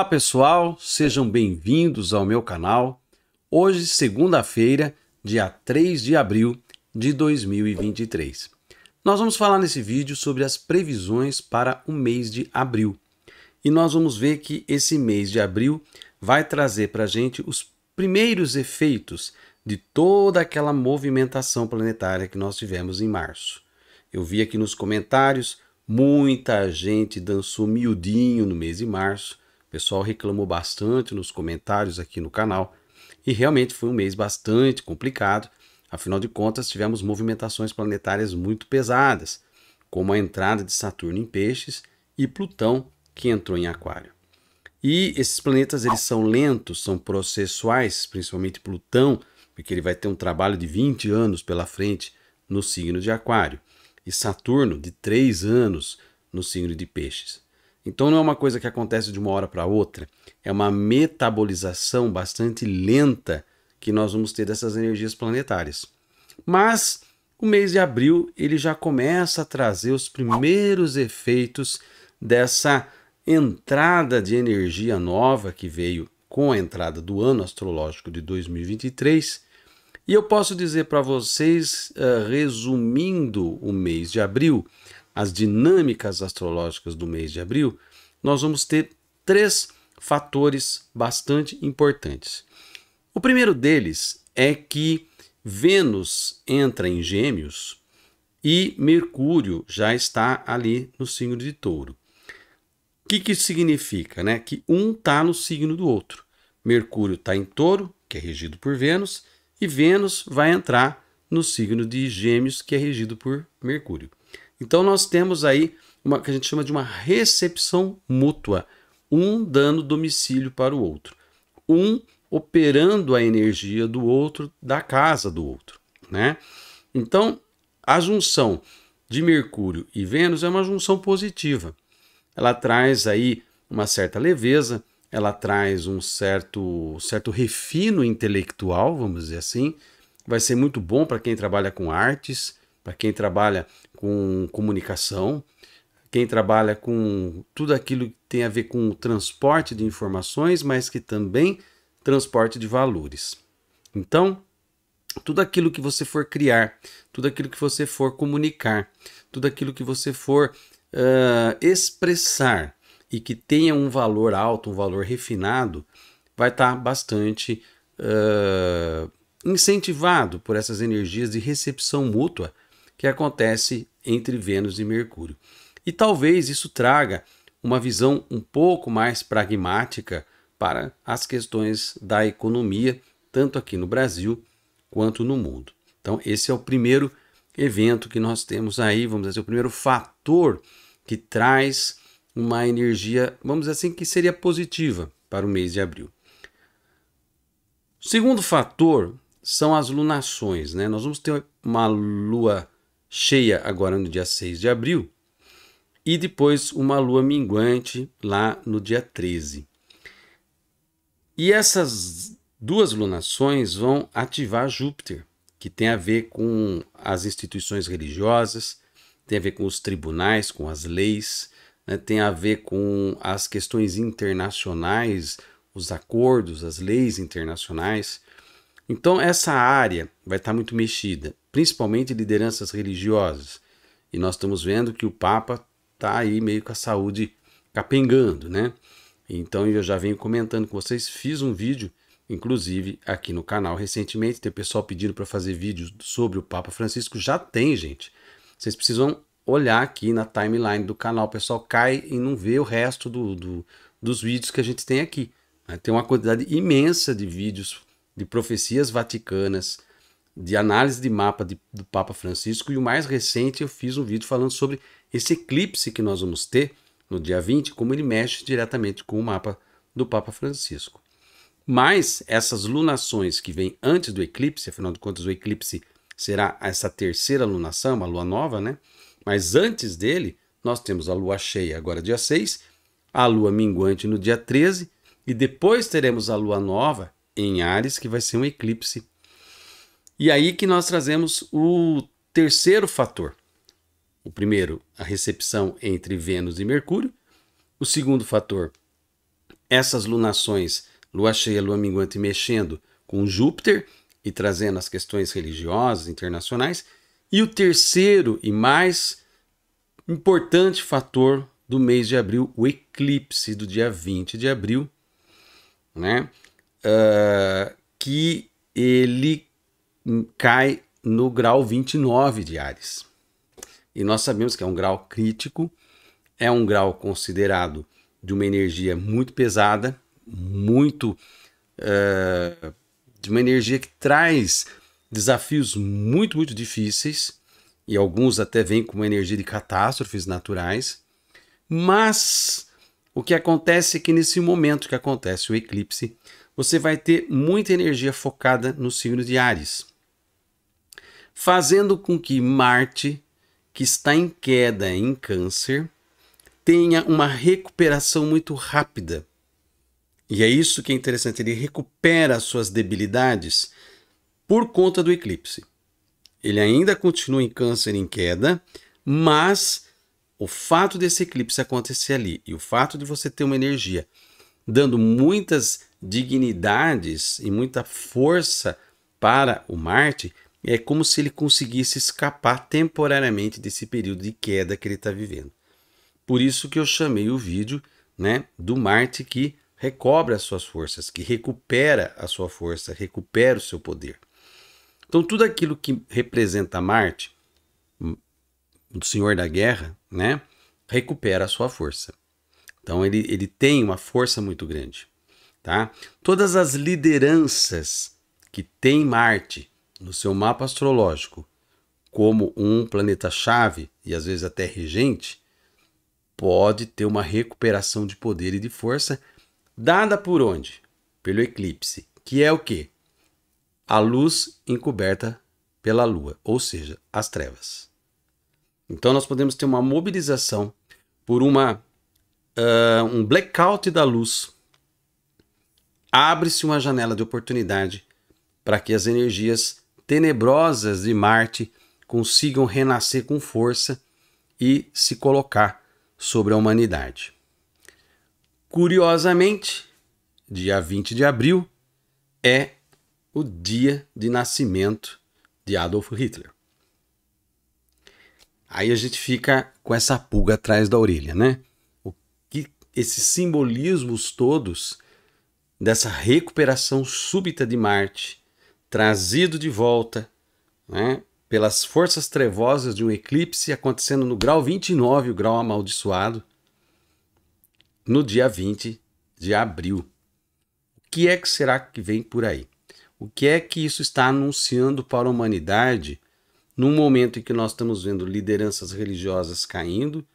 Olá pessoal, sejam bem-vindos ao meu canal. Hoje, segunda-feira, dia 3 de abril de 2023. Nós vamos falar nesse vídeo sobre as previsões para o mês de abril. E nós vamos ver que esse mês de abril vai trazer para a gente os primeiros efeitos de toda aquela movimentação planetária que nós tivemos em março. Eu vi aqui nos comentários, muita gente dançou miudinho no mês de março, o pessoal reclamou bastante nos comentários aqui no canal e realmente foi um mês bastante complicado. Afinal de contas, tivemos movimentações planetárias muito pesadas, como a entrada de Saturno em Peixes e Plutão, que entrou em Aquário. E esses planetas eles são lentos, são processuais, principalmente Plutão, porque ele vai ter um trabalho de 20 anos pela frente no signo de Aquário, e Saturno de 3 anos no signo de Peixes. Então não é uma coisa que acontece de uma hora para outra, é uma metabolização bastante lenta que nós vamos ter dessas energias planetárias. Mas o mês de abril ele já começa a trazer os primeiros efeitos dessa entrada de energia nova que veio com a entrada do ano astrológico de 2023. E eu posso dizer para vocês, uh, resumindo o mês de abril, as dinâmicas astrológicas do mês de abril, nós vamos ter três fatores bastante importantes. O primeiro deles é que Vênus entra em Gêmeos e Mercúrio já está ali no signo de Touro. O que, que isso significa? Né? Que um está no signo do outro. Mercúrio está em Touro, que é regido por Vênus, e Vênus vai entrar no signo de Gêmeos, que é regido por Mercúrio. Então nós temos aí uma que a gente chama de uma recepção mútua, um dando domicílio para o outro, um operando a energia do outro da casa do outro, né? Então, a junção de Mercúrio e Vênus é uma junção positiva. Ela traz aí uma certa leveza, ela traz um certo, certo refino intelectual, vamos dizer assim. Vai ser muito bom para quem trabalha com artes, para quem trabalha com comunicação, quem trabalha com tudo aquilo que tem a ver com o transporte de informações, mas que também transporte de valores. Então, tudo aquilo que você for criar, tudo aquilo que você for comunicar, tudo aquilo que você for uh, expressar e que tenha um valor alto, um valor refinado, vai estar tá bastante uh, incentivado por essas energias de recepção mútua que acontece entre Vênus e Mercúrio. E talvez isso traga uma visão um pouco mais pragmática para as questões da economia, tanto aqui no Brasil quanto no mundo. Então, esse é o primeiro evento que nós temos aí, vamos dizer, assim, o primeiro fator que traz uma energia, vamos dizer assim, que seria positiva para o mês de abril. O segundo fator são as lunações, né? Nós vamos ter uma lua cheia agora no dia 6 de abril, e depois uma lua minguante lá no dia 13. E essas duas lunações vão ativar Júpiter, que tem a ver com as instituições religiosas, tem a ver com os tribunais, com as leis, né? tem a ver com as questões internacionais, os acordos, as leis internacionais. Então, essa área vai estar muito mexida principalmente lideranças religiosas. E nós estamos vendo que o Papa está aí meio com a saúde capengando, né? Então eu já venho comentando com vocês, fiz um vídeo, inclusive aqui no canal recentemente, tem pessoal pedindo para fazer vídeos sobre o Papa Francisco, já tem, gente. Vocês precisam olhar aqui na timeline do canal, o pessoal cai e não vê o resto do, do dos vídeos que a gente tem aqui. Tem uma quantidade imensa de vídeos de profecias vaticanas, de análise de mapa de, do Papa Francisco e o mais recente eu fiz um vídeo falando sobre esse eclipse que nós vamos ter no dia 20, como ele mexe diretamente com o mapa do Papa Francisco. Mas essas lunações que vêm antes do eclipse, afinal de contas o eclipse será essa terceira lunação, uma lua nova, né? Mas antes dele, nós temos a lua cheia agora dia 6, a lua minguante no dia 13 e depois teremos a lua nova em Ares, que vai ser um eclipse e aí que nós trazemos o terceiro fator. O primeiro, a recepção entre Vênus e Mercúrio. O segundo fator, essas lunações, lua cheia, lua minguante mexendo com Júpiter e trazendo as questões religiosas internacionais. E o terceiro e mais importante fator do mês de abril, o eclipse do dia 20 de abril, né? Uh, que ele cai no grau 29 de Ares. E nós sabemos que é um grau crítico, é um grau considerado de uma energia muito pesada, muito. Uh, de uma energia que traz desafios muito, muito difíceis, e alguns até vêm com uma energia de catástrofes naturais. Mas o que acontece é que nesse momento que acontece o eclipse, você vai ter muita energia focada no signo de Ares fazendo com que Marte, que está em queda em Câncer, tenha uma recuperação muito rápida. E é isso que é interessante, ele recupera as suas debilidades por conta do eclipse. Ele ainda continua em Câncer em queda, mas o fato desse eclipse acontecer ali e o fato de você ter uma energia dando muitas dignidades e muita força para o Marte é como se ele conseguisse escapar temporariamente desse período de queda que ele está vivendo. Por isso que eu chamei o vídeo né, do Marte que recobra as suas forças, que recupera a sua força, recupera o seu poder. Então, tudo aquilo que representa Marte, hum, o senhor da guerra, né, recupera a sua força. Então, ele, ele tem uma força muito grande. Tá? Todas as lideranças que tem Marte, no seu mapa astrológico como um planeta-chave e às vezes até regente, pode ter uma recuperação de poder e de força dada por onde? Pelo eclipse, que é o que? A luz encoberta pela lua, ou seja, as trevas. Então nós podemos ter uma mobilização por uma uh, um blackout da luz. Abre-se uma janela de oportunidade para que as energias tenebrosas de Marte consigam renascer com força e se colocar sobre a humanidade. Curiosamente, dia 20 de abril é o dia de nascimento de Adolf Hitler. Aí a gente fica com essa pulga atrás da orelha, né? O que esses simbolismos todos dessa recuperação súbita de Marte trazido de volta né, pelas forças trevosas de um eclipse acontecendo no grau 29, o grau amaldiçoado, no dia 20 de abril. O que é que será que vem por aí? O que é que isso está anunciando para a humanidade num momento em que nós estamos vendo lideranças religiosas caindo,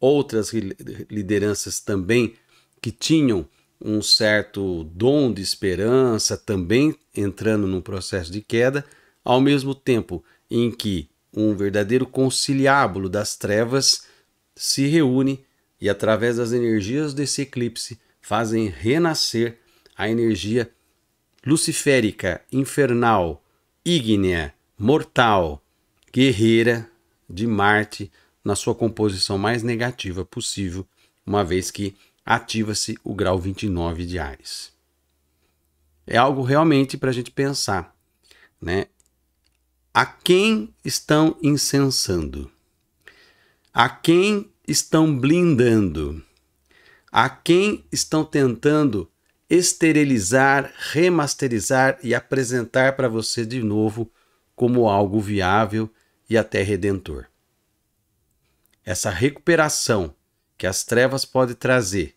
outras lideranças também que tinham um certo dom de esperança, também entrando num processo de queda, ao mesmo tempo em que um verdadeiro conciliábulo das trevas se reúne e, através das energias desse eclipse, fazem renascer a energia luciférica, infernal, ígnea, mortal, guerreira de Marte na sua composição mais negativa possível, uma vez que ativa-se o grau 29 de Ares. É algo realmente para a gente pensar, né? A quem estão incensando? A quem estão blindando? A quem estão tentando esterilizar, remasterizar e apresentar para você de novo como algo viável e até redentor? Essa recuperação que as trevas podem trazer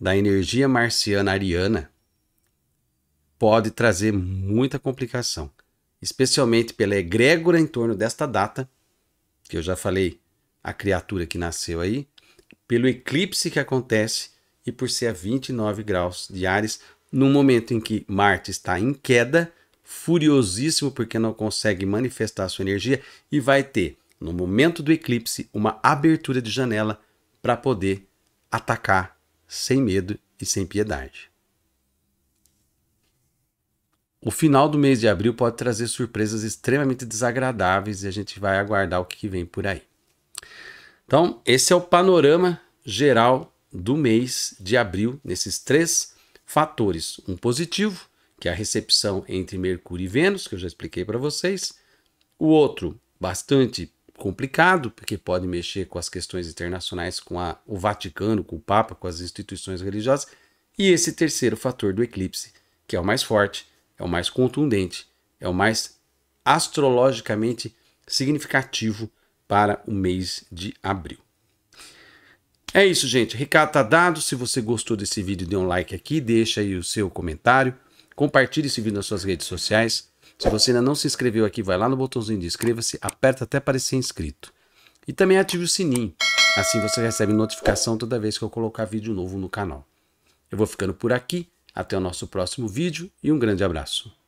da energia marciana ariana pode trazer muita complicação, especialmente pela egrégora em torno desta data, que eu já falei, a criatura que nasceu aí, pelo eclipse que acontece e por ser a 29 graus de Ares, no momento em que Marte está em queda, furiosíssimo porque não consegue manifestar sua energia e vai ter, no momento do eclipse, uma abertura de janela para poder atacar sem medo e sem piedade. O final do mês de abril pode trazer surpresas extremamente desagradáveis e a gente vai aguardar o que vem por aí. Então, esse é o panorama geral do mês de abril, nesses três fatores: um positivo, que é a recepção entre Mercúrio e Vênus, que eu já expliquei para vocês, o outro, bastante complicado, porque pode mexer com as questões internacionais, com a, o Vaticano, com o Papa, com as instituições religiosas. E esse terceiro fator do eclipse, que é o mais forte, é o mais contundente, é o mais astrologicamente significativo para o mês de abril. É isso, gente. Recado tá dado. Se você gostou desse vídeo, dê um like aqui, deixa aí o seu comentário, compartilhe esse vídeo nas suas redes sociais se você ainda não se inscreveu aqui, vai lá no botãozinho de inscreva-se, aperta até parecer inscrito. E também ative o sininho, assim você recebe notificação toda vez que eu colocar vídeo novo no canal. Eu vou ficando por aqui, até o nosso próximo vídeo e um grande abraço.